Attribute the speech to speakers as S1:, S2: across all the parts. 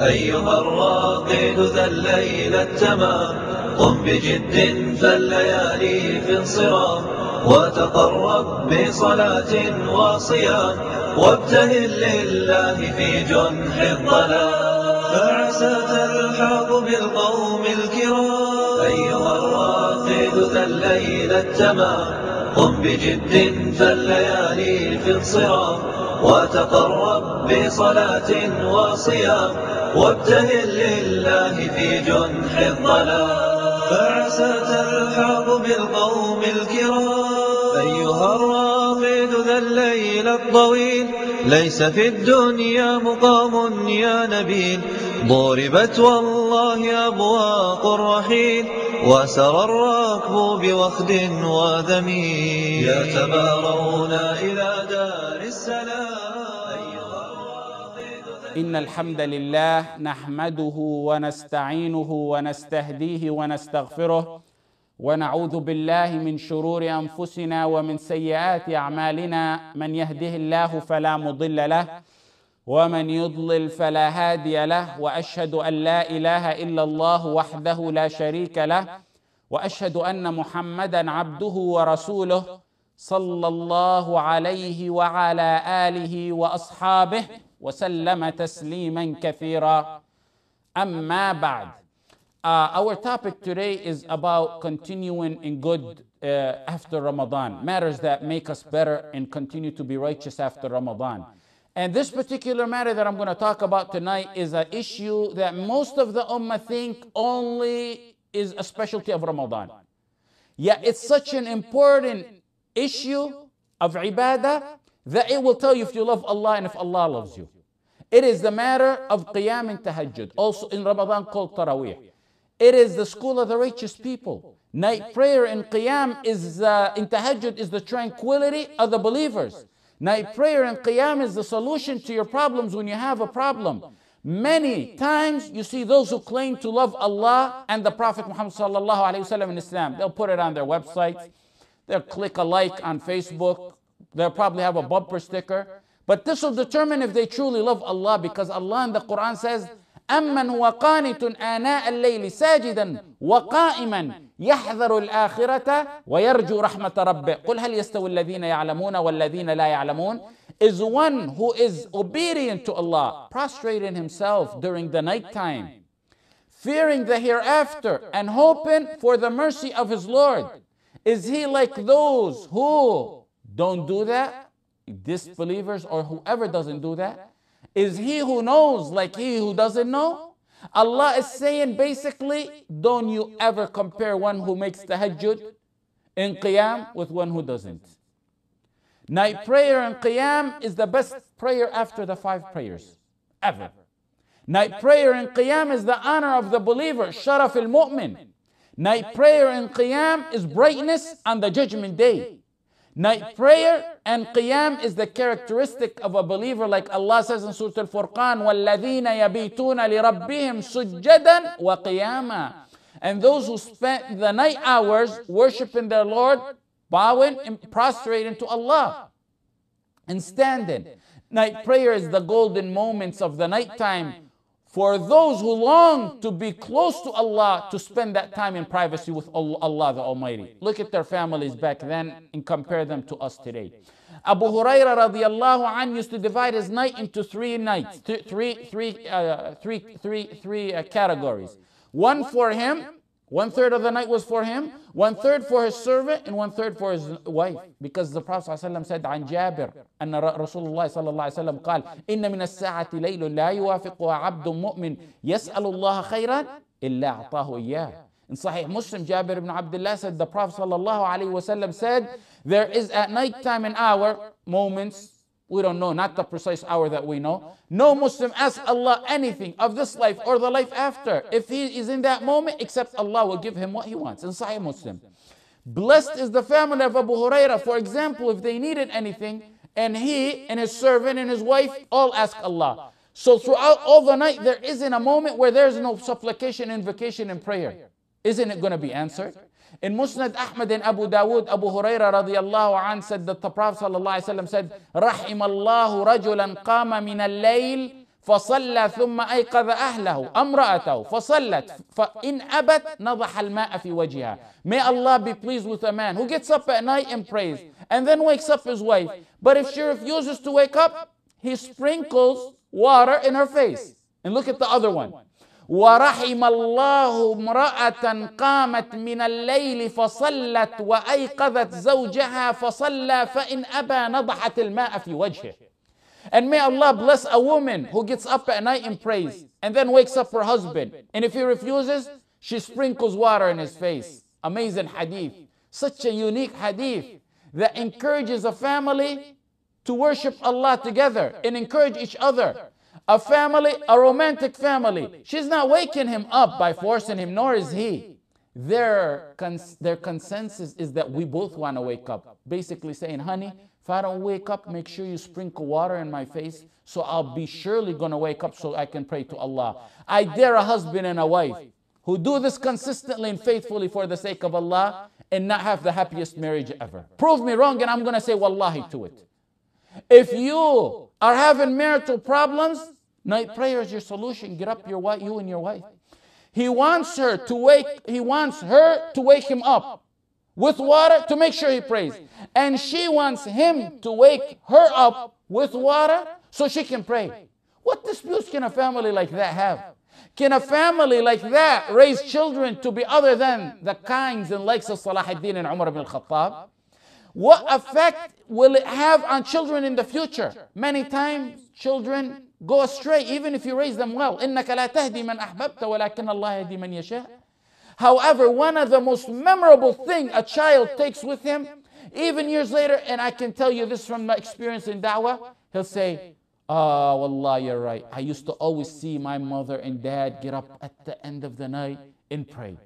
S1: أيها الراقد ذا الليل التمام قم بجد فالليالي في انصرام وتقرب بصلاة وصيام وابتهل لله في جنح الظلام فعسى تلحق بالقوم الكرام أيها الراقد ذا الليل التمام قم بجد فالليالي في انصرام وتقرب بصلاة وصيام وابتهل لله في جنح الضلال فعسى تلحق بالقوم الكرام أيها الراقد ذا الليل الطويل ليس في الدنيا مقام يا نبيل ضربت والله أبواق الرحيل وسر الراكب بوخد وذميل يتبارون إلى دار السلام إن الحمد لله نحمده ونستعينه ونستهديه ونستغفره ونعوذ بالله من شرور أنفسنا ومن سيئات أعمالنا من يهده الله فلا مضل له ومن يضلل فلا هادي له وأشهد أن لا إله إلا الله وحده لا شريك له وأشهد أن محمدا عبده ورسوله صلى الله عليه وعلى آله وأصحابه وسلم تسليما كثيرا أما بعد uh, our topic today is about continuing in good uh, after Ramadan matters that make us better and continue to be righteous after Ramadan and this particular matter that I'm going to talk about tonight is an issue that most of the ummah think only is a specialty of Ramadan yet it's such an important issue of ibadah that it will tell you if you love Allah and if Allah loves you it is the matter of Qiyam and Tahajjud, also in Ramadan called Taraweeh. It is the school of the righteous people. Night prayer in Qiyam is uh, in Tahajjud is the tranquility of the believers. Night prayer in Qiyam is the solution to your problems when you have a problem. Many times you see those who claim to love Allah and the Prophet Muhammad sallallahu alaihi wasallam in Islam. They'll put it on their websites. They'll click a like on Facebook. They'll probably have a bumper sticker. But this will determine if they truly love Allah because Allah in the Quran says, أمن وقانت آناء الليل ساجدا وقائما يحذر الآخرة ويرجو رحمة ربه قل هل يستوي الذين يعلمون والذين لا يعلمون is one who is obedient to Allah prostrating himself during the night time fearing the hereafter and hoping for the mercy of his Lord is he like those who don't do that disbelievers or whoever doesn't do that? Is he who knows like he who doesn't know? Allah is saying basically, don't you ever compare one who makes the tahajjud in qiyam with one who doesn't. Night prayer in qiyam is the best prayer after the five prayers ever. Night prayer in qiyam is the honor of the believer, sharaf al mu'min. Night prayer in qiyam is brightness on the judgment day. Night prayer and qiyam is the characteristic of a believer like Allah says in Surah Al-Furqan, وَالَّذِينَ يَبِيتُونَ لِرَبِّهِمْ سُجَّدًا وَقِيَامًا And those who spent the night hours worshiping their Lord, bowing and prostrating to Allah and standing. Night prayer is the golden moments of the nighttime for those who long to be close to Allah, to spend that time in privacy with Allah the Almighty. Look at their families back then and compare them to us today. Abu Huraira radiallahu an) used to divide his night into three nights, three, three, uh, three, three, three uh, categories. One for him, one third of the night was for him, one third for his servant, and one third for his wife. Because the Prophet ﷺ said عن جابر أن رسول الله صلى الله عليه وسلم قال إن من الساعة ليل لا يوافقها عبد مؤمن يسأل الله خيرا إلا أعطاه إياه. In Sahih Muslim, Jabir ibn Abdullah said, the Prophet ﷺ said, there is at night time an hour, moments, we don't know, not the precise hour that we know. No Muslim asks Allah anything of this life or the life after. If he is in that moment, except Allah will give him what he wants. In Sahih Muslim. Blessed is the family of Abu Huraira, for example, if they needed anything, and he and his servant and his wife all ask Allah. So throughout all the night, there isn't a moment where there's no supplication, invocation, and prayer. Isn't it going to be answered? In Musnad Ahmad and Abu Dawood, Abu Huraira radiallahu anh said that the Prophet sallallahu alayhi wa said, رحم الله رجلا قام من الليل فصلى ثم أيقظ أهله أمرأته فصلت فإن أبت نضح الماء في وجهها May Allah be pleased with a man who gets up at night and prays and then wakes up his wife but if she refuses to wake up he sprinkles water in her face and look at the other one ورحم الله امرأة قامت من الليل فصلت وأيقظت زوجها فصلى فإن أبى نضحت الماء في وجهه And may Allah bless a woman who gets up at night and prays and then wakes up her husband. And if he refuses, she sprinkles water in his face. Amazing hadith. Such a unique hadith that encourages a family to worship Allah together and encourage each other. a family, a romantic family. She's not waking him up by forcing him, nor is he. Their, cons- their consensus is that we both want to wake up. Basically saying, honey, if I don't wake up, make sure you sprinkle water in my face so I'll be surely going to wake up so I can pray to Allah. I dare a husband and a wife who do this consistently and faithfully for the sake of Allah and not have the happiest marriage ever. Prove me wrong and I'm going to say wallahi to it. If you are having marital problems, night prayer is your solution. Get up your wife, you and your wife. He wants her to wake, he wants her to wake him up with water to make sure he prays. And she wants him to wake her up with water so she can pray. What disputes can a family like that have? Can a family like that raise children to be other than the kinds and likes of Salah ad-Din and Umar ibn al-Khattab? What effect will it have on children in the future? Many times children go astray even if you raise them well. إِنَّكَ لَا تَهْدِي مَنْ أَحْبَبْتَ وَلَكِنَّ اللَّهَ يَهْدِي مَنْ يَشَاءُ However, one of the most memorable thing a child takes with him, even years later, and I can tell you this from my experience in da'wah, he'll say, Ah, oh, wallah, you're right. I used to always see my mother and dad get up at the end of the night and pray.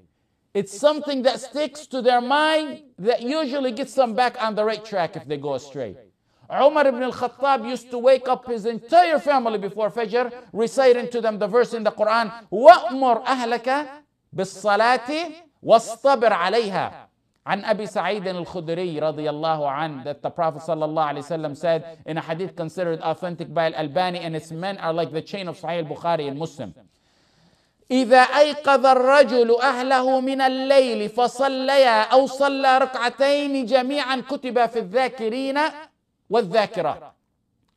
S1: It's something that sticks to their mind that usually gets them back on the right track if they go astray. Umar ibn al-Khattab used to wake up his entire family before Fajr, reciting to them the verse in the Quran, وَأْمُرْ أَهْلَكَ بِالصَّلَاةِ وَاصْطَبِرْ عَلَيْهَا عن أبي سعيد الخدري رضي الله عنه that the Prophet صلى الله عليه وسلم said in a hadith considered authentic by Al-Albani and its men are like the chain of Sahih al-Bukhari and Muslim. إذا أيقظ الرجل أهله من الليل فصليا أو صلى ركعتين جميعا كتب في الذاكرين والذاكرة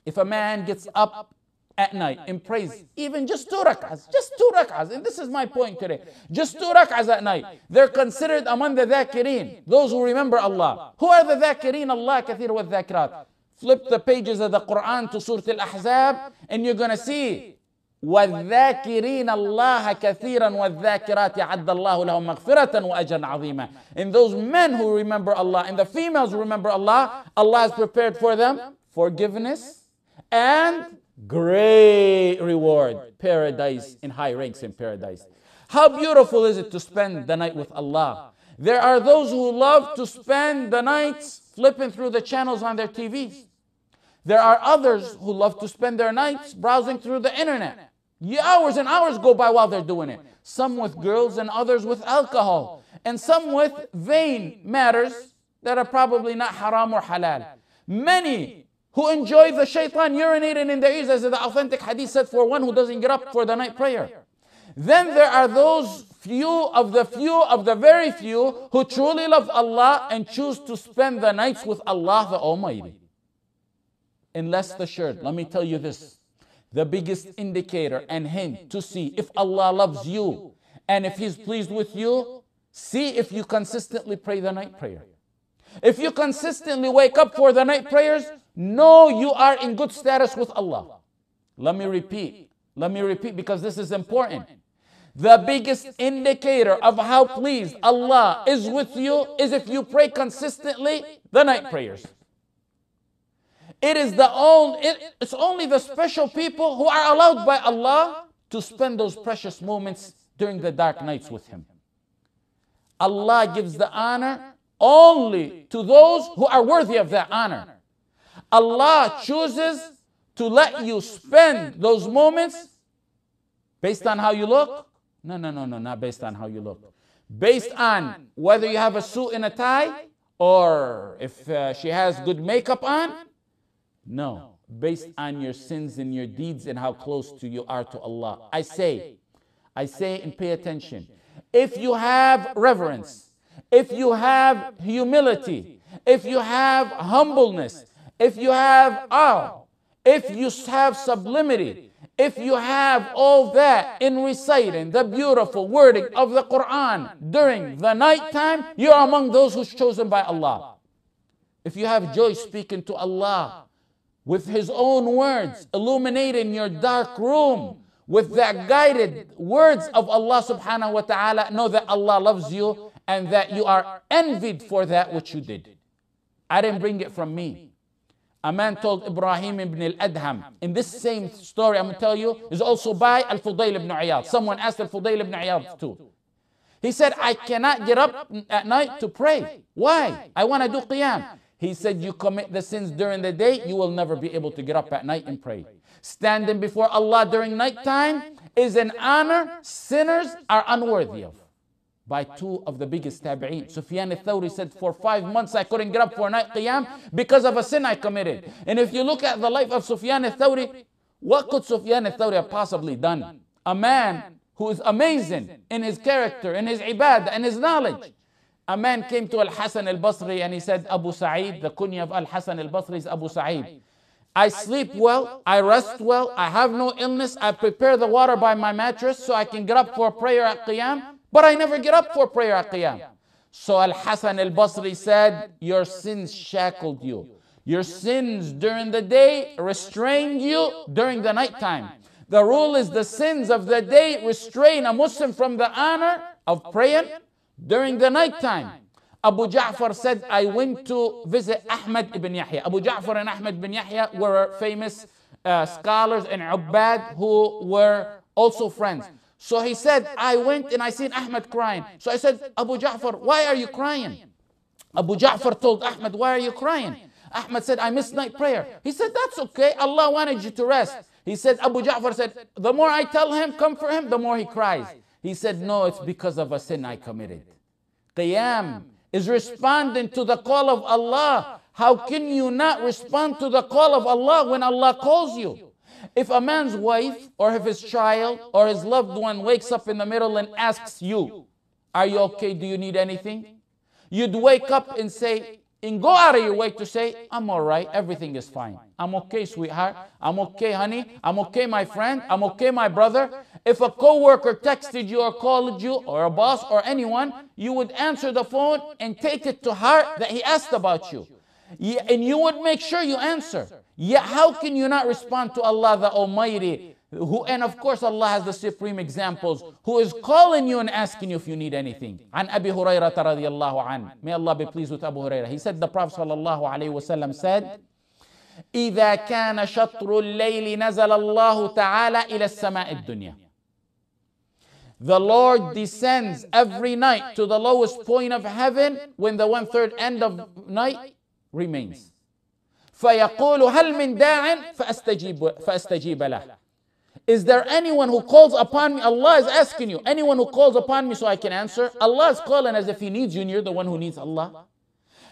S1: If a man gets up at night and prays even just two rak'ahs, just two rak'ahs, and this is my point today, just two rak'ahs at night, they're considered among the dhakirin, those who remember Allah. Who are the dhakirin? Allah kathir wa dhakirat. Flip the pages of the Quran to Surah Al-Ahzab and you're going to see والذاكرين الله كثيرا والذاكرات عد الله لهم مغفرة وأجرا عظيما In those men who remember Allah and the females who remember Allah, Allah has prepared for them forgiveness and great reward, paradise in high ranks in paradise. How beautiful is it to spend the night with Allah. There are those who love to spend the nights flipping through the channels on their TVs. There are others who love to spend their nights browsing through the internet hours and hours go by while they're doing it. Some with girls and others with alcohol. And some with vain matters that are probably not haram or halal. Many who enjoy the shaitan urinating in their ears, as the authentic hadith said, for one who doesn't get up for the night prayer. Then there are those few of the few of the very few who truly love Allah and choose to spend the nights with Allah the Almighty. Unless the shirt. Let me tell you this the biggest indicator and hint to see if Allah loves you and if He's pleased with you. See if you consistently pray the night prayer. If you consistently wake up for the night prayers, know you are in good status with Allah. Let me repeat. Let me repeat because this is important. The biggest indicator of how pleased Allah is with you is if you pray consistently the night prayers. It is the only, it, it's only the special people who are allowed by Allah to spend those precious moments during the dark nights with Him. Allah gives the honor only to those who are worthy of that honor. Allah chooses to let you spend those moments based on how you look? No, no, no, no, not based on how you look. Based on whether you have a suit and a tie, or if uh, she has good makeup on, no, based on your sins and your deeds and how close to you are to Allah. I say, I say and pay attention. If you have reverence, if you have humility, if you have humbleness, if you have awe, if you have sublimity, if you have all that in reciting the beautiful wording of the Quran during the night time, you're among those who's chosen by Allah. If you have joy speaking to Allah, with his own words, illuminating your dark room with that guided words of Allah subhanahu wa ta'ala. Know that Allah loves you and that you are envied for that which you did. I didn't bring it from me. A man told Ibrahim ibn al-Adham, in this same story I'm going to tell you, is also by Al-Fudayl ibn Iyad. Someone asked Al-Fudayl ibn Iyad too. He said, I cannot get up at night to pray. Why? I want to do qiyam. He said, You commit the sins during the day, you will never be able to get up at night and pray. Standing before Allah during nighttime is an honor sinners are unworthy of. By two of the biggest tabi'een. Sufyan al-Thawri said, For five months I couldn't get up for night qiyam because of a sin I committed. And if you look at the life of Sufyan al-Thawri, what could Sufyan al-Thawri have possibly done? A man who is amazing in his character, in his ibadah, in his knowledge. A man came to Al Hassan al Basri and he said, Abu Sa'id, the kunya of Al Hassan al Basri is Abu Sa'id. I sleep well, I rest well, I have no illness, I prepare the water by my mattress so I can get up for prayer at Qiyam, but I never get up for prayer at Qiyam. So Al Hassan al Basri said, Your sins shackled you. Your sins during the day restrained you during the nighttime. The rule is the sins of the day restrain a Muslim from the honor of praying during the night time. Abu Ja'far said, I went to visit Ahmad ibn Yahya. Abu Ja'far and Ahmad ibn Yahya were famous uh, scholars in Ubbad who were also friends. So he said, I went and I seen Ahmad crying. So I said, Abu Ja'far, why are you crying? Abu Ja'far told Ahmad, why are you crying? Ahmad said, I missed night prayer. He said, that's okay. Allah wanted you to rest. He said, Abu Ja'far said, the more I tell him, come for him, the more he cries. He said, No, it's because of a sin I committed. Qiyam is responding to the call of Allah. How can you not respond to the call of Allah when Allah calls you? If a man's wife or if his child or his loved one wakes up in the middle and asks you, Are you okay? Do you need anything? You'd wake up and say, and go out of your way to say, I'm all right, everything is fine. I'm okay, sweetheart. I'm okay, honey. I'm okay, my friend. I'm okay, my brother. If a coworker texted you or called you or a boss or anyone, you would answer the phone and take it to heart that he asked about you. And you would make sure you answer. Yet how can you not respond to Allah the Almighty? Who, and of course Allah has the supreme examples who is calling you and asking you if you need anything. An Abi Hurairah an. May Allah be pleased with Abu Hurairah. He said the Prophet sallallahu alayhi wasallam said, إذا كان شطر الليل نزل الله تعالى إلى السماء الدنيا The Lord descends every night to the lowest point of heaven when the one third end of night remains. فيقول هل من داع فأستجيب, فأستجيب له Is there anyone who calls upon me? Allah is asking you. Anyone who calls upon me so I can answer? Allah is calling as if He needs you and you're the one who needs Allah.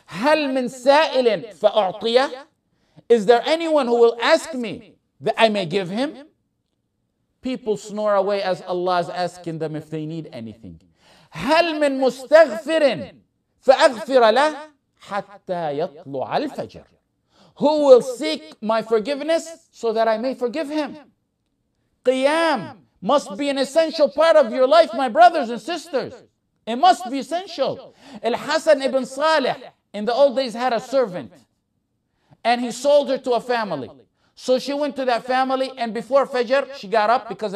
S1: هل من سائل فأعطيه is there anyone who will ask me that I may give him? People snore away as Allah is asking them if they need anything. هل من مستغفر فأغفر له حتى يطلع الفجر Who will seek my forgiveness so that I may forgive him? Qiyam must be an essential part of your life, my brothers and sisters. It must be essential. Al-Hasan ibn Salih in the old days had a servant and he sold her to a family. So she went to that family, and before Fajr, she got up because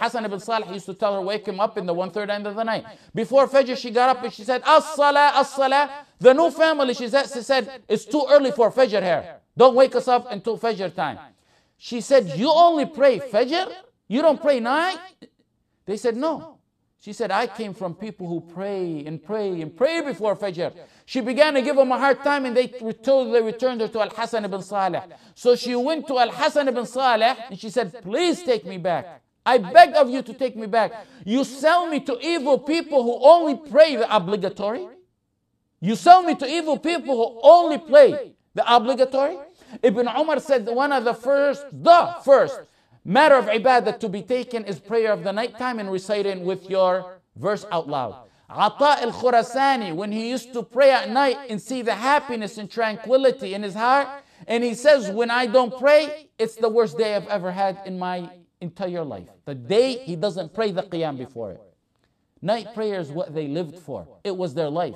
S1: Hassan ibn Salih used to tell her, wake him up in the one third end of the night. Before Fajr, she got up and she said, As-salah, as-salah. The new family, she said, she said, it's too early for Fajr here. Don't wake us up until Fajr time. She said, you only pray Fajr? You don't pray night? They said, no. She said, I came from people who pray and pray and pray before Fajr. She began to give him a hard time and they totally returned her to Al Hassan ibn Saleh. So she went to Al Hassan ibn Saleh and she said, Please take me back. I beg of you to take me back. You sell me to evil people who only pray the obligatory. You sell me to evil people who only play the obligatory. Ibn Umar said one of the first, the first matter of ibadah to be taken is prayer of the nighttime and reciting with your verse out loud. Ata al Khurasani, when he used to pray at night and see the happiness and tranquility in his heart, and he says, When I don't pray, it's the worst day I've ever had in my entire life. The day he doesn't pray the Qiyam before it. Night prayer is what they lived for, it was their life.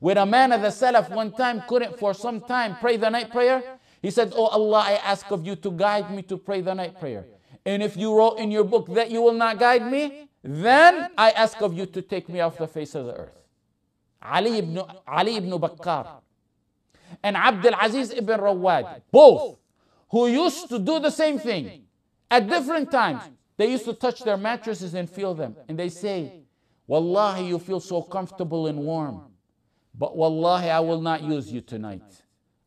S1: When a man of the Salaf one time couldn't for some time pray the night prayer, he said, Oh Allah, I ask of you to guide me to pray the night prayer. And if you wrote in your book that you will not guide me, then I ask of you to take me off the face of the earth. Ali ibn, Ali ibn Bakkar and Abdul Aziz ibn Rawad, both who used to do the same thing at different times. They used to touch their mattresses and feel them. And they say, Wallahi, you feel so comfortable and warm. But wallahi, I will not use you tonight.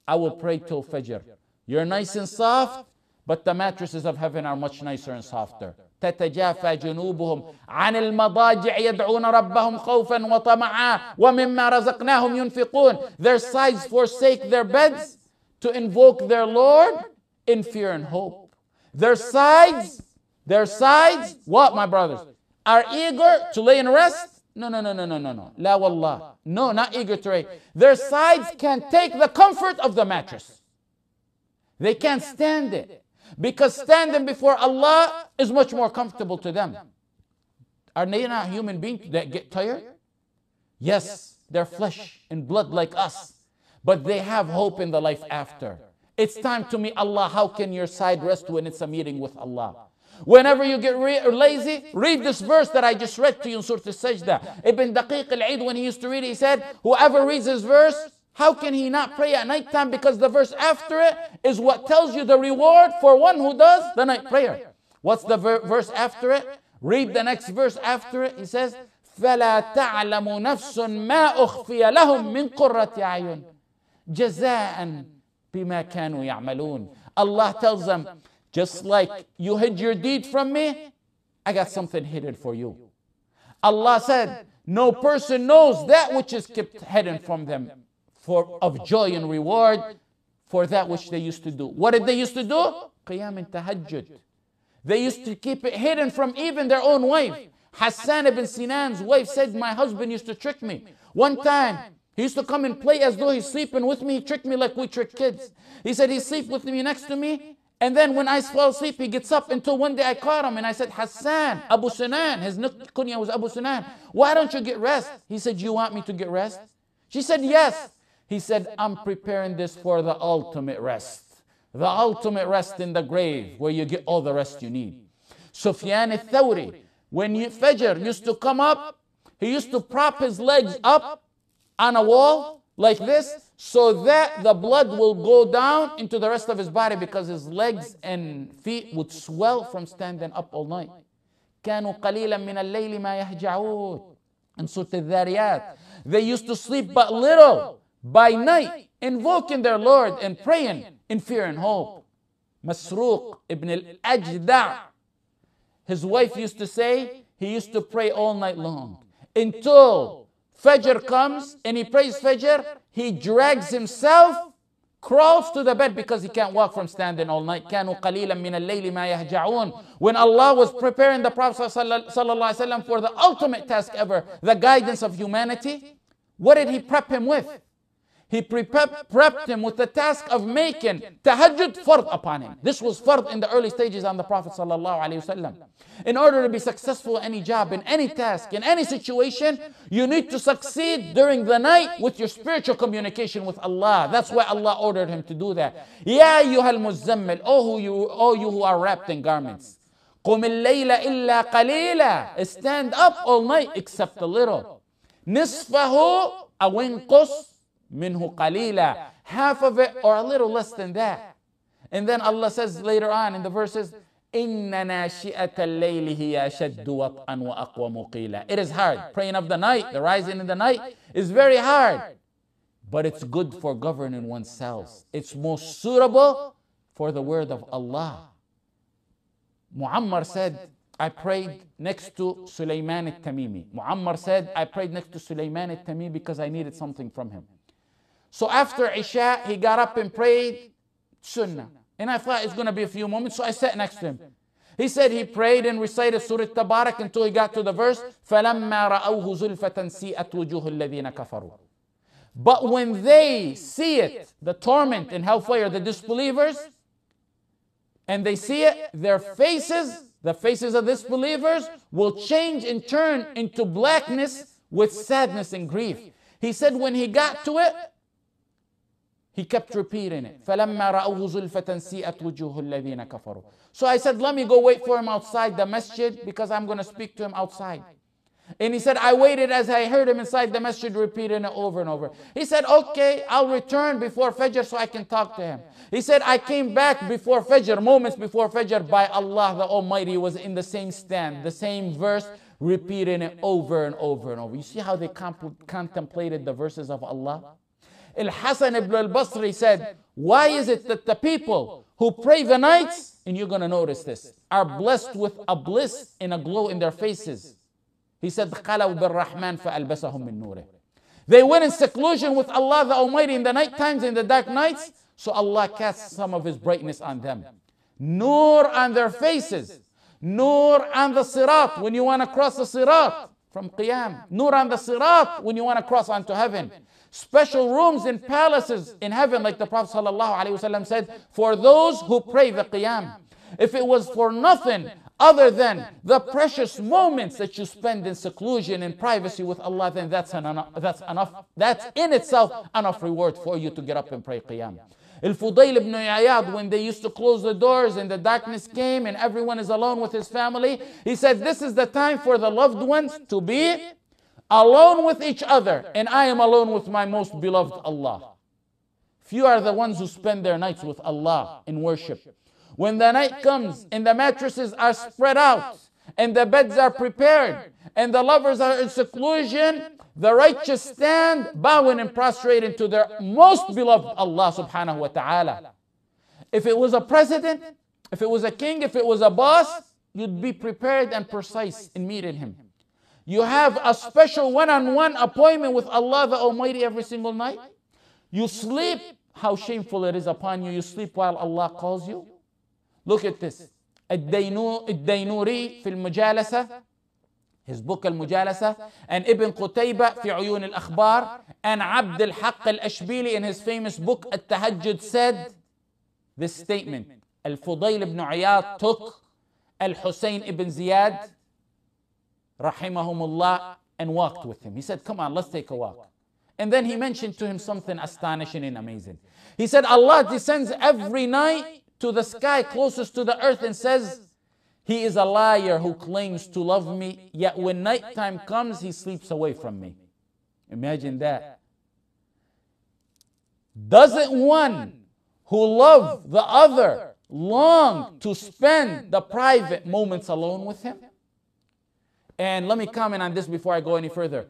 S1: I will pray till Fajr. You're nice and soft, but the mattresses of heaven are much nicer and softer. تتجافى جنوبهم عن المضاجع يدعون ربهم خوفا وطمعا ومما رزقناهم ينفقون Their sides forsake their beds to invoke their Lord in fear and hope. Their sides, their sides, what my brothers? Are eager to lay in rest? No, no, no, no, no, no, no. La wallah. No, not eager to rest. Their sides can take the comfort of the mattress. They can't stand it. Because standing before Allah is much more comfortable to them. Are they not human beings that get tired? Yes, they're flesh and blood like us, but they have hope in the life after. It's time to meet Allah. How can your side rest when it's a meeting with Allah? Whenever you get re- lazy, read this verse that I just read to you in Surah Al-Sajdah. Ibn Daqiq al-Aid, when he used to read it, he said, whoever reads this verse, how can he not pray at night time? Because the verse after it is what tells you the reward for one who does the night prayer. What's the ver- verse after it? Read the next verse after it. He says, فَلَا تَعْلَمُ نَفْسٌ مَا أُخْفِيَ لَهُم مِّن قُرَّةِ عَيُنٍ جَزَاءً بِمَا كَانُوا يَعْمَلُونَ Allah tells them, just like you hid your deed from me, I got something hidden for you. Allah said, no person knows that which is kept hidden from them for, of joy and reward for that which they used to do. What did they used to do? Qiyam and tahajjud. They used to keep it hidden from even their own wife. Hassan ibn Sinan's wife said, My husband used to trick me. One time, he used to come and play as though he's sleeping with me. He tricked me like we trick kids. He said, He sleep with me next to me. And then when I fall asleep, he gets up until one day I caught him and I said, Hassan, Abu Sinan, his kunya was Abu Sinan, why don't you get rest? He said, You want me to get rest? She said, Yes. He said, I'm preparing this for the ultimate rest. The ultimate rest in the grave where you get all the rest you need. Sufyan al-Thawri, when Fajr used to come up, he used to prop his legs up on a wall like this so that the blood will go down into the rest of his body because his legs and feet would swell from standing up all night. كانوا قليلا من الليل ما يهجعون in Surah al They used to sleep but little by night invoking their Lord and praying in fear and hope. Masruq ibn al-Ajda', his wife used to say he used to pray all night long until Fajr comes and he prays Fajr, he drags himself, crawls to the bed because he can't walk from standing all night. When Allah was preparing the Prophet for the ultimate task ever, the guidance of humanity, what did he prep him with? He prepared, prepped him with the task of making tahajjud fard upon him. This was fard in the early stages on the Prophet wasallam. In order to be successful in any job, in any task, in any situation, you need to succeed during the night with your spiritual communication with Allah. That's why Allah ordered him to do that. Ya yuhal muzzammil, oh, you, oh you who are wrapped in garments. قم الليل إلا قليلا Stand up all night except a little. نصفه أو انقص minhu qalila, half of it or a little less than that. And then Allah says later on in the verses, It is hard. Praying of the night, the rising in the night is very hard. But it's good for governing oneself. It's most suitable for the word of Allah. Muammar said, I prayed next to Sulaiman al-Tamimi. Muammar said, I prayed next to Sulaiman al-Tamimi because I needed something from him. So after Isha, he got up and prayed Sunnah. And I thought it's going to be a few moments, so I sat next to him. He said he prayed and recited Surah Tabarak until he got to the verse, فَلَمَّا رَأَوْهُ زُلْفَةً الَّذِينَ كَفَرُوا But when they see it, the torment and hellfire, the disbelievers, and they see it, their faces, the faces of disbelievers, will change and turn into blackness with sadness and grief. He said when he got to it, he kept repeating it. فَلَمَّا الَّذِينَ كَفَرُوا So I said, let me go wait for him outside the masjid because I'm going to speak to him outside. And he said, I waited as I heard him inside the masjid repeating it over and over. He said, okay, I'll return before Fajr so I can talk to him. He said, I came back before Fajr, moments before Fajr, by Allah the Almighty was in the same stand, the same verse, repeating it over and over and over. You see how they contemplated the verses of Allah? Al-Hasan ibn al-Basri said, why is it that the people who pray the nights, and you're going to notice this, are blessed with a bliss and a glow in their faces? He said, They went in seclusion with Allah the Almighty in the night times, in the dark nights, so Allah casts some of His brightness on them. Nur on their faces. Nur on the sirat, when you want to cross the sirat from Qiyam. Nur on the sirat, when you want to cross onto heaven special rooms in palaces in heaven, like the Prophet ﷺ said, for those who pray the Qiyam. If it was for nothing other than the precious moments that you spend in seclusion and privacy with Allah, then that's, an, that's enough. That's in itself enough reward for you to get up and pray Qiyam. Al-Fudayl ibn Iyad, when they used to close the doors and the darkness came and everyone is alone with his family, he said, this is the time for the loved ones to be alone with each other, and I am alone with my most beloved Allah. Few are the ones who spend their nights with Allah in worship. When the night comes and the mattresses are spread out and the beds are prepared and the lovers are in seclusion, the righteous stand bowing and prostrating to their most beloved Allah subhanahu wa ta'ala. If it was a president, if it was a king, if it was a boss, you'd be prepared and precise in meeting him. You have a special one on one appointment with Allah the Almighty every single night. You sleep, how shameful it is upon you. You sleep while Allah calls you. Look at this. الدينوري في المجالسة his book المجالسة and Ibn قتيبة في عيون الأخبار and عبد الحق الأشبيلي in his famous book التهجد said this statement الفضيل بن عياض took الحسين ibn Ziyad rahimahumullah, and walked with him. He said, Come on, let's take a walk. And then he mentioned to him something astonishing and amazing. He said, Allah descends every night to the sky closest to the earth and says, He is a liar who claims to love me, yet when nighttime comes, he sleeps away from me. Imagine that. Doesn't one who love the other long to spend the private moments alone with him? And let me comment on this before I go any further.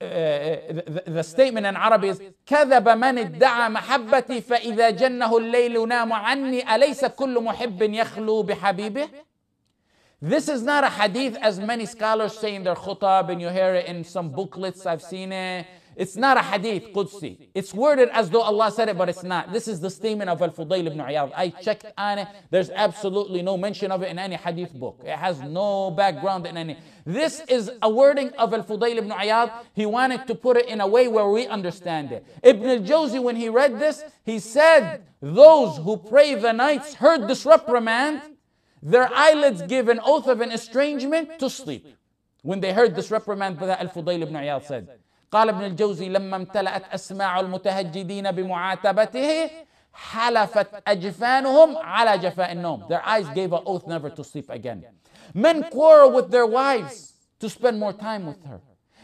S1: Uh, the, the, statement in Arabic is كذب من ادعى محبتي فإذا جنه الليل نام عني أليس كل محب يخلو بحبيبه This is not a hadith as many scholars say in their khutab and you hear it in some booklets I've seen it it's not a hadith, Qudsi. It's worded as though Allah said it, but it's not. This is the statement of Al-Fudayl ibn Iyad. I checked on it. There's absolutely no mention of it in any hadith book. It has no background in any. This is a wording of Al-Fudayl ibn Iyad. He wanted to put it in a way where we understand it. Ibn al-Jawzi, when he read this, he said, those who pray the nights heard this reprimand, their eyelids give an oath of an estrangement to sleep. When they heard this reprimand that Al-Fudayl ibn Iyad said. قال ابن الجوزي لما امتلأت أسماع المتهجدين بمعاتبته حلفت أجفانهم على جفاء النوم Their eyes gave an oath never to sleep again Men quarrel with their wives to spend more time with her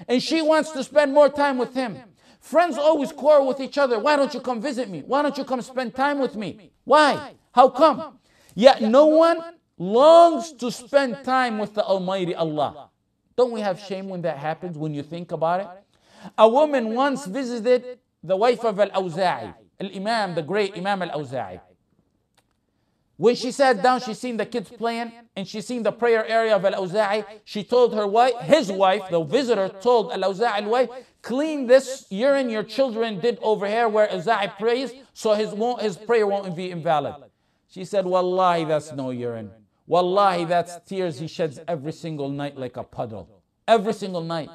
S1: And she wants to spend more time with him Friends always quarrel with each other Why don't you come visit me? Why don't you come spend time with me? Why? How come? Yet no one longs to spend time with the Almighty Allah Don't we have shame when that happens, when you think about it? A woman once visited the wife of Al Awza'i, Al Imam, the great Imam Al Awza'i. When she sat down, she seen the kids playing and she seen the prayer area of Al Awza'i. She told her wife, his wife, the visitor, told Al Awza'i wife, clean this urine your children did over here where Awza'i prays so his, won't, his prayer won't be invalid. She said, Wallahi, that's no urine. Wallahi, that's tears he sheds every single night like a puddle. Every single night.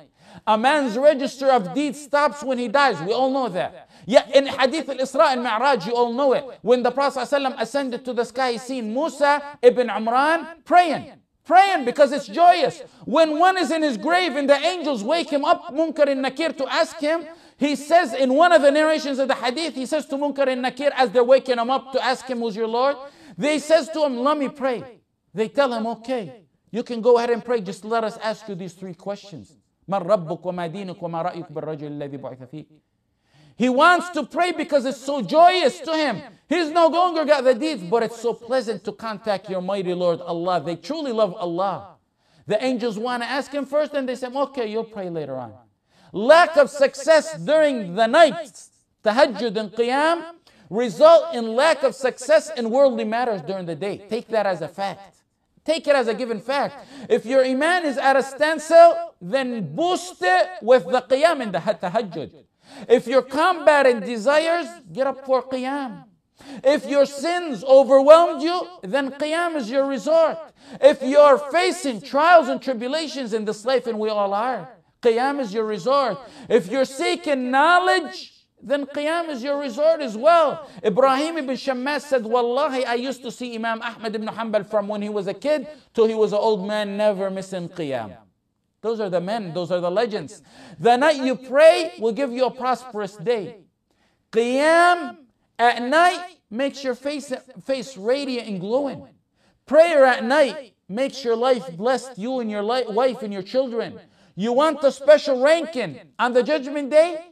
S1: A man's register of deeds stops when he dies. We all know that. Yet in Hadith al-Isra and Mi'raj, you all know it. When the Prophet ﷺ ascended to the sky, he seen Musa ibn Amran praying. Praying because it's joyous. When one is in his grave and the angels wake him up, Munkar and Nakir, to ask him, he says in one of the narrations of the Hadith, he says to Munkar and Nakir as they're waking him up to ask him, who's your Lord? They says to him, let me pray. They tell him, okay, you can go ahead and pray. Just let us ask you these three questions. He wants to pray because it's so joyous to him. He's no longer got the deeds, but it's so pleasant to contact your mighty Lord Allah. They truly love Allah. The angels want to ask him first, and they say, okay, you'll pray later on. Lack of success during the night, tahajjud and qiyam, result in lack of success in worldly matters during the day. Take that as a fact. Take it as a given fact. If your iman is at a standstill, then boost it with the qiyam in the tahajjud. If your combat combating desires, get up for qiyam. If your sins overwhelmed you, then qiyam is your resort. If you're facing trials and tribulations in this life, and we all are, qiyam is your resort. If you're seeking knowledge, then Qiyam is your resort as well. Ibrahim ibn Shammas said, Wallahi, I used to see Imam Ahmad ibn Hanbal from when he was a kid till he was an old man, never missing Qiyam. Those are the men, those are the legends. The night you pray will give you a prosperous day. Qiyam at night makes your face, face radiant and glowing. Prayer at night makes your life blessed, you and your li- wife and your children. You want the special ranking on the judgment day?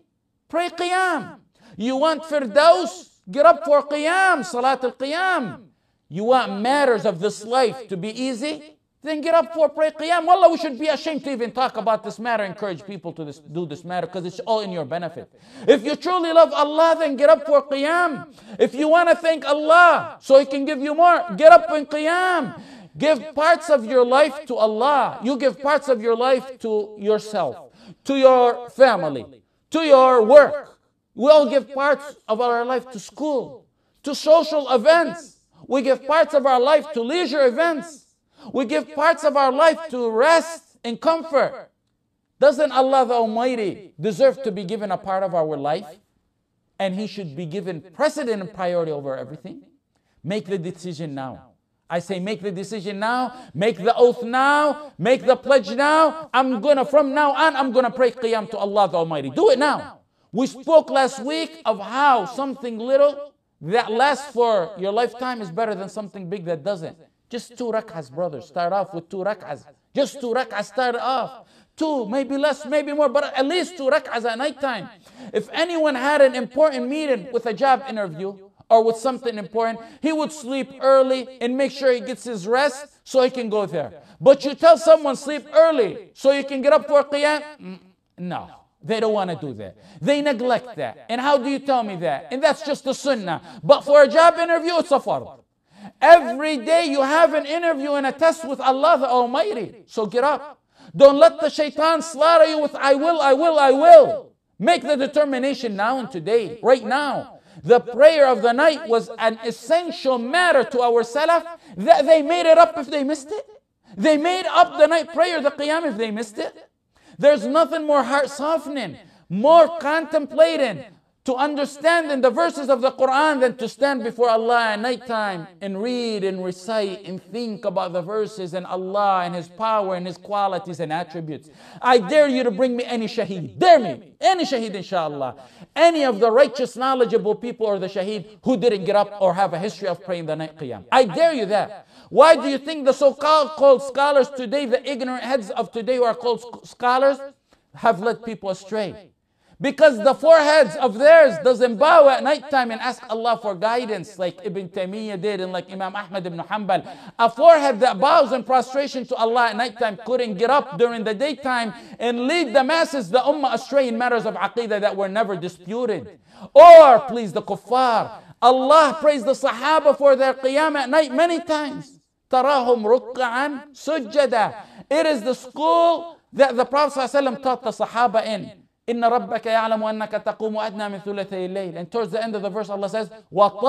S1: Pray Qiyam. You want Firdaus? Get up for Qiyam, Salat al Qiyam. You want matters of this life to be easy? Then get up for pray Qiyam. Wallah, we should be ashamed to even talk about this matter. Encourage people to this, do this matter because it's all in your benefit. If you truly love Allah, then get up for Qiyam. If you want to thank Allah so He can give you more, get up in Qiyam. Give parts of your life to Allah. You give parts of your life to yourself, to your family, to your work. We all give parts of our life to school, to social events. We give parts of our life to leisure events. We give parts of our life to rest and comfort. Doesn't Allah the Almighty deserve to be given a part of our life? And He should be given precedent and priority over everything? Make the decision now. I say, make the decision now, make the oath now, make the pledge now. I'm gonna, from now on, I'm gonna pray Qiyam to Allah the Almighty. Do it now. We spoke last week of how something little that lasts for your lifetime is better than something big that doesn't. Just two rak'ahs, brothers. Start off with two rak'ahs. Just two rak'ahs, start off. Two, maybe less, maybe more, but at least two rak'ahs at night time. If anyone had an important meeting with a job interview, or with something important, he would sleep early and make sure he gets his rest so he can go there. But you tell someone sleep early so you can get up for Qiyam? Mm, no. They don't want to do that. They neglect that. And how do you tell me that? And that's just the sunnah. But for a job interview, it's a fard. Every day you have an interview and a test with Allah the Almighty. So get up. Don't let the shaitan slaughter you with I will, I will, I will. Make the determination now and today, right now. The prayer of the night was an essential matter to our Salaf that they made it up if they missed it. They made up the night prayer, the Qiyam, if they missed it. There's nothing more heart softening, more contemplating, to understand in the verses of the Quran than to stand before Allah at night time and read and recite and think about the verses and Allah and His power and His qualities and attributes. I dare you to bring me any shaheed. Dare me. Any shaheed, inshallah. Any of the righteous, knowledgeable people or the shaheed who didn't get up or have a history of praying the night qiyam. I dare you that. Why do you think the so called scholars today, the ignorant heads of today who are called scholars, have led people astray? Because the foreheads of theirs doesn't bow at night time and ask Allah for guidance like Ibn Taymiyyah did and like Imam Ahmad ibn Hanbal. A forehead that bows in prostration to Allah at night time couldn't get up during the daytime and lead the masses, the ummah astray in matters of aqidah that were never disputed. Or please the kuffar. Allah praised the sahaba for their qiyam at night many times. Tarahum ركعا سجدا. It is the school that the Prophet taught the sahaba in. Inna rabbaka ya'lamu annaka taqumu adna min thulathay And towards the end of the verse, Allah says, وَطَائِفَةٌ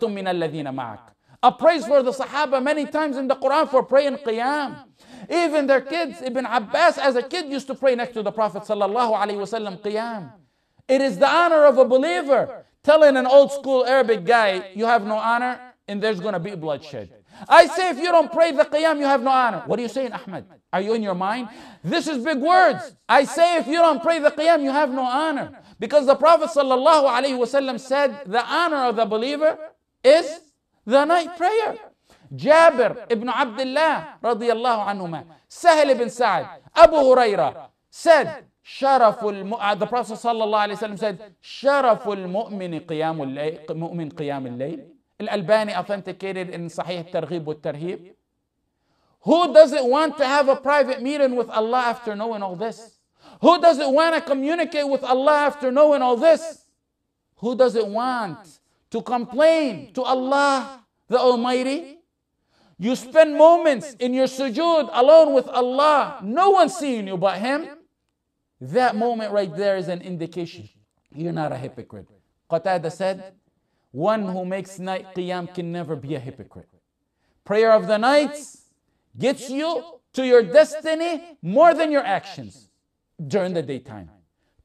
S1: مِّنَ الَّذِينَ مَعَكَ A praise for the Sahaba many times in the Quran for praying Qiyam. Even their kids, Ibn Abbas as a kid used to pray next to the Prophet sallallahu alaihi wasallam Qiyam. It is the honor of a believer. Telling an old school Arabic guy, you have no honor and there's going to be bloodshed. I say if you don't pray the qiyam, you have no honor. What are you saying, Ahmed? Are you in your mind? This is big words. I say if you don't pray the qiyam, you have no honor. Because the Prophet said the honor of the believer is the night prayer. Jabir ibn Abdullah radiallahu anhuma, Sahil ibn Sa'ad, Abu Huraira said, Sharaful, uh, the Prophet ﷺ said, المؤمن قيام qiyamul mu'min قيام الليل al bani authenticated in Sahih الترغيب wa Who doesn't want to have a private meeting with Allah after knowing all this? Who doesn't want to communicate with Allah after knowing all this? Who doesn't want to complain to Allah the Almighty? You spend moments in your sujood alone with Allah, no one seeing you but Him. That moment right there is an indication you're not a hypocrite. Qatada said, one who makes night qiyam can never be a hypocrite. Prayer of the nights gets you to your destiny more than your actions during the daytime.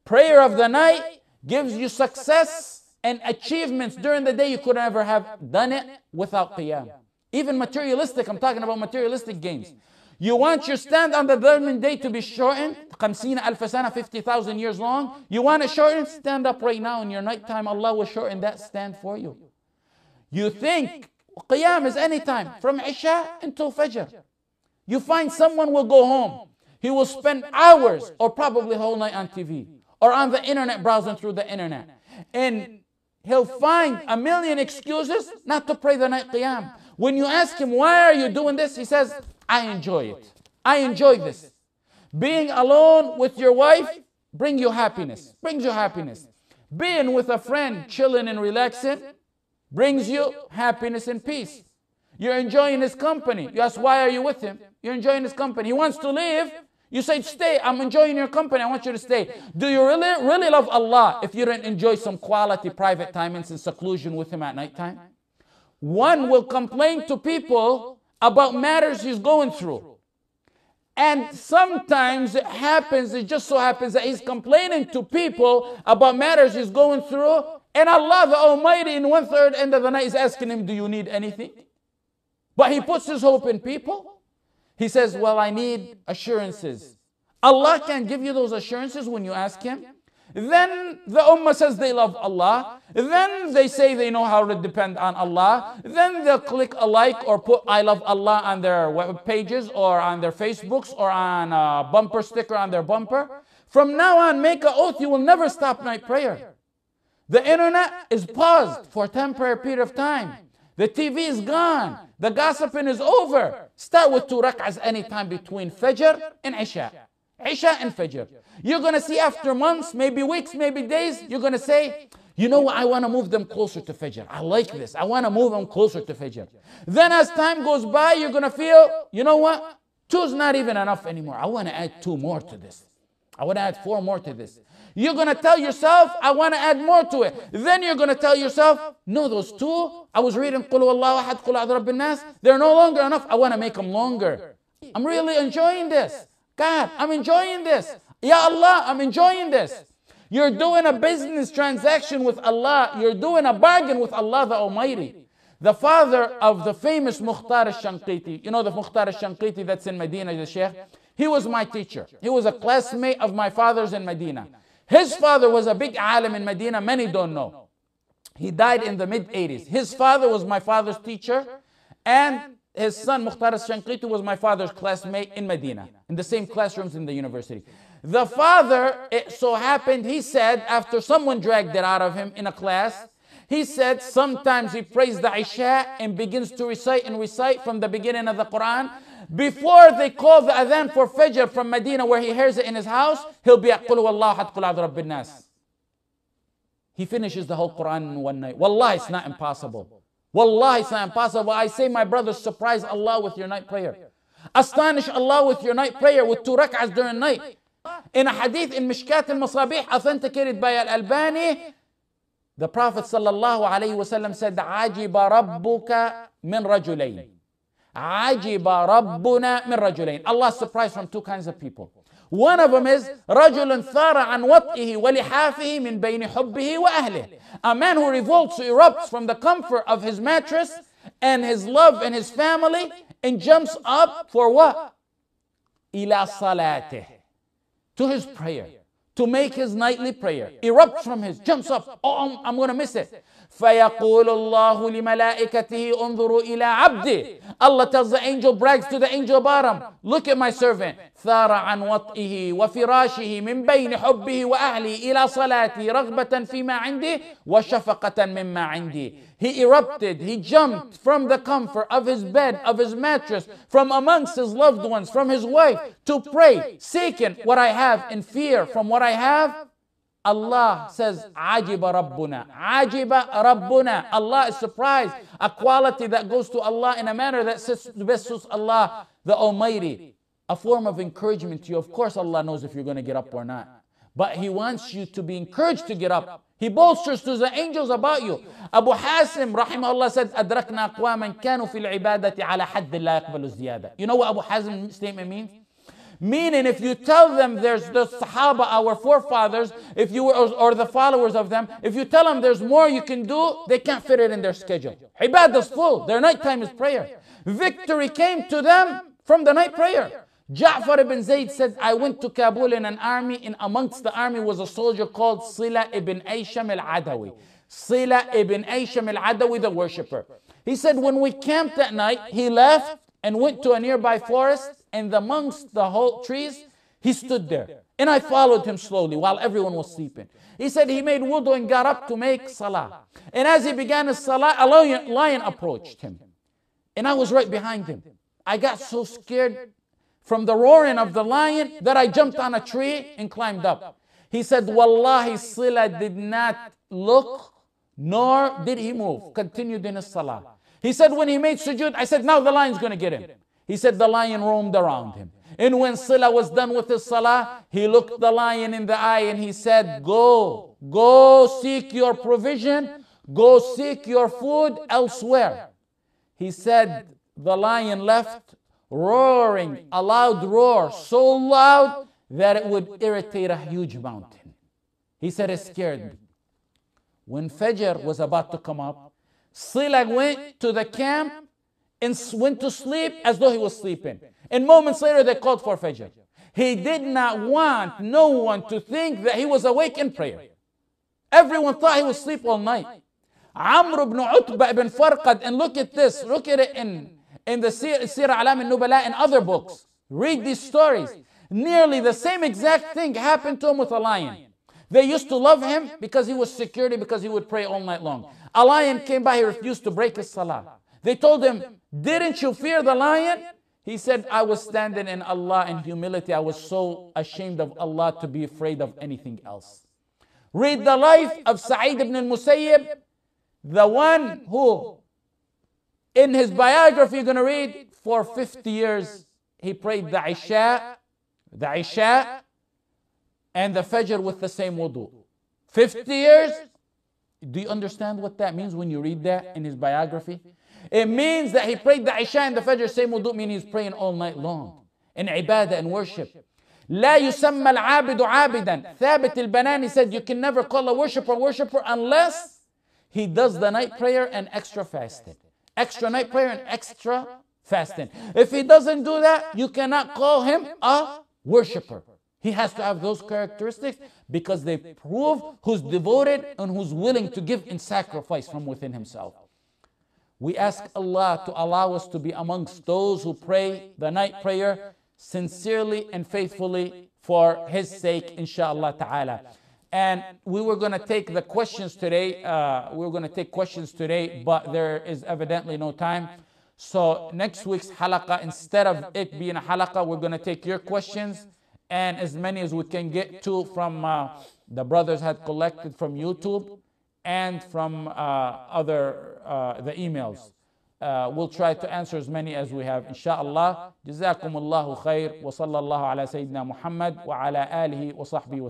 S1: Prayer of the night gives you success and achievements during the day you could never have done it without qiyam. Even materialistic, I'm talking about materialistic gains. You want your stand on the judgment day to be shortened? 50,000 sana, 50,000 years long? You want to shorten? Stand up right now in your nighttime. Allah will shorten that stand for you. You think Qiyam is any time from Isha until Fajr. You find someone will go home. He will spend hours or probably whole night on TV or on the internet browsing through the internet. And he'll find a million excuses not to pray the night Qiyam. When you ask him, why are you doing this? He says, I enjoy it. I enjoy this. Being alone with your wife bring you happiness. Brings you happiness. Being with a friend, chilling and relaxing, brings you happiness and peace. You're enjoying his company. You ask, why are you with him? You're enjoying his company. He wants to leave. You say, stay. I'm enjoying your company. I want you to stay. Do you really, really love Allah if you don't enjoy some quality private time and some seclusion with him at nighttime? One will complain to people about matters he's going through. And sometimes it happens, it just so happens that he's complaining to people about matters he's going through. And Allah the Almighty, in one third end of the night, is asking him, Do you need anything? But he puts his hope in people. He says, Well, I need assurances. Allah can give you those assurances when you ask Him. Then the ummah says they love Allah. Then they say they know how to depend on Allah. Then they'll click a like or put I love Allah on their web pages or on their Facebooks or on a bumper sticker on their bumper. From now on, make an oath you will never stop night prayer. The internet is paused for a temporary period of time. The TV is gone. The gossiping is over. Start with two rak'ahs anytime between Fajr and Isha. Isha and Fajr. You're going to see after months, maybe weeks, maybe days, you're going to say, you know what? I want to move them closer to Fajr. I like this. I want to move them closer to Fajr. Then as time goes by, you're going to feel, you know what? Two's not even enough anymore. I want to add two more to this. I want to add four more to this. You're going to tell yourself, I want to add more to it. Then you're going to tell yourself, no, those two, I was reading Qul Wallahu Qul Adrab Nas, they're no longer enough. I want to make them longer. I'm really enjoying this. God, I'm enjoying this. Ya Allah, I'm enjoying this. You're doing a business transaction with Allah. You're doing a bargain with Allah the Almighty. The father of the famous Mukhtar al-Shanqiti. You know the Mukhtar al-Shanqiti that's in Medina, the Sheikh? He was my teacher. He was a classmate of my father's in Medina. His father was a big alim in Medina. Many don't know. He died in the mid-80s. His father was my father's teacher. And his son Mukhtar al-Shanqiti was my father's classmate in Medina. In the same classrooms in the university. The father, it so happened, he said, after someone dragged it out of him in a class, he said sometimes he prays the Isha and begins to recite and recite from the beginning of the Quran. Before they call the Adhan for Fajr from Medina where he hears it in his house, he'll be at Qul Wallahu Qul Rabbin Nas. He finishes the whole Quran in one night. Wallah, it's not impossible. Wallah, it's not impossible. I say, my brothers, surprise Allah with your night prayer. Astonish Allah with your night prayer with two rak'ahs during night. In a hadith in Mishkat al-Masabih, authenticated by Al-Albani, the Prophet sallallahu wasallam said, عَجِبَ رَبُّكَ مِنْ رَجُلَيْنِ عَجِبَ رَبُّنَا مِنْ رَجُلَيْنِ Allah surprised from two kinds of people. One of them is رجل ثار عن وطئه ولحافه من بين حبه وأهله. A man who revolts, erupts from the comfort of his mattress and his love and his family and jumps up for what? إلى صلاته to his prayer, to make his nightly prayer, erupts from his, jumps up, oh, I'm, I'm going to miss it. فيقول الله لملائكته انظروا إلى عبدي Allah tells the angel brags to the angel Baram look at my servant ثار عن وطئه وفراشه من بين حبه وأهلي إلى صلاتي رغبة فيما عندي وشفقة مما عندي He erupted, he jumped from the comfort of his bed, of his mattress, from amongst his loved ones, from his wife, to pray, seeking what I have in fear from what I have Allah says, Ajiba Rabbuna. Ajiba Rabbuna. Allah is surprised. A quality that goes to Allah in a manner that besses Allah, the Almighty. A form of encouragement to you. Of course, Allah knows if you're going to get up or not. But He wants you to be encouraged to get up. He bolsters to the angels about you. Abu Hasim, rahimahullah, said, أدركنا أقواما كانوا في العبادة على حد لا يقبل الزيادة. You know what Abu Hasim's statement means? Meaning, if you tell them there's the Sahaba, our forefathers, if you were, or, or the followers of them, if you tell them there's more you can do, they can't fit it in their schedule. Ibad is full. Their nighttime is prayer. Victory came to them from the night prayer. Ja'far ibn Zayd said, I went to Kabul in an army, and amongst the army was a soldier called Sila ibn Aisham al Adawi. Sila ibn Aisham al Adawi, the worshipper. He said, When we camped that night, he left and went to a nearby forest and amongst the whole trees, he stood there. And I followed him slowly while everyone was sleeping. He said he made wudu and got up to make salah. And as he began his salah, a lion, lion approached him. And I was right behind him. I got so scared from the roaring of the lion that I jumped on a tree and climbed up. He said, Wallahi, Sila did not look nor did he move. Continued in his salah. He said, when he made sujood, I said, now the lion's going to get him. He said the lion roamed around him. And when Sila was done with his salah, he looked the lion in the eye and he said, Go, go seek your provision, go seek your food elsewhere. He said, The lion left roaring, a loud roar, so loud that it would irritate a huge mountain. He said, It scared me. When Fajr was about to come up, Sila went to the camp and went to sleep as though he was sleeping. And moments later, they called for Fajr. He did not want no one to think that he was awake in prayer. Everyone thought he was asleep all night. Amr ibn Utbah ibn Farqad, and look at this, look at it in, in the Sir, Sirah Alam al Nubala and other books. Read these stories. Nearly the same exact thing happened to him with a lion. They used to love him because he was security, because he would pray all night long. A lion came by, he refused to break his salah. They told him, didn't you fear the lion? He said, I was standing in Allah in humility. I was so ashamed of Allah to be afraid of anything else. Read the life of Sa'id ibn al-Musayyib, the one who, in his biography, you're going to read, for 50 years, he prayed the Isha, the Isha, and the Fajr with the same wudu. 50 years? Do you understand what that means when you read that in his biography? It means that he prayed the Isha and the Fajr same wudu meaning he's praying all night long in ibadah and worship. لا يسمى العابد عابدا ثابت البناني said you can never call a worshiper worshiper unless he does the night prayer and extra fasting extra night prayer and extra fasting if he doesn't do that you cannot call him a worshiper he has to have those characteristics because they prove who's devoted and who's willing to give in sacrifice from within himself we ask Allah to allow us to be amongst those who pray the night prayer sincerely and faithfully for His sake, inshaAllah ta'ala. And we were going to take the questions today. Uh, we were going to take questions today, but there is evidently no time. So next week's halaqa, instead of it being a halaqa, we're going to take your questions and as many as we can get to from uh, the brothers had collected from YouTube and from uh, other uh, the emails. Uh, we'll try to answer as many as we have, inshallah. جزاكم الله خير وصلى الله على سيدنا محمد وعلى آله وصحبه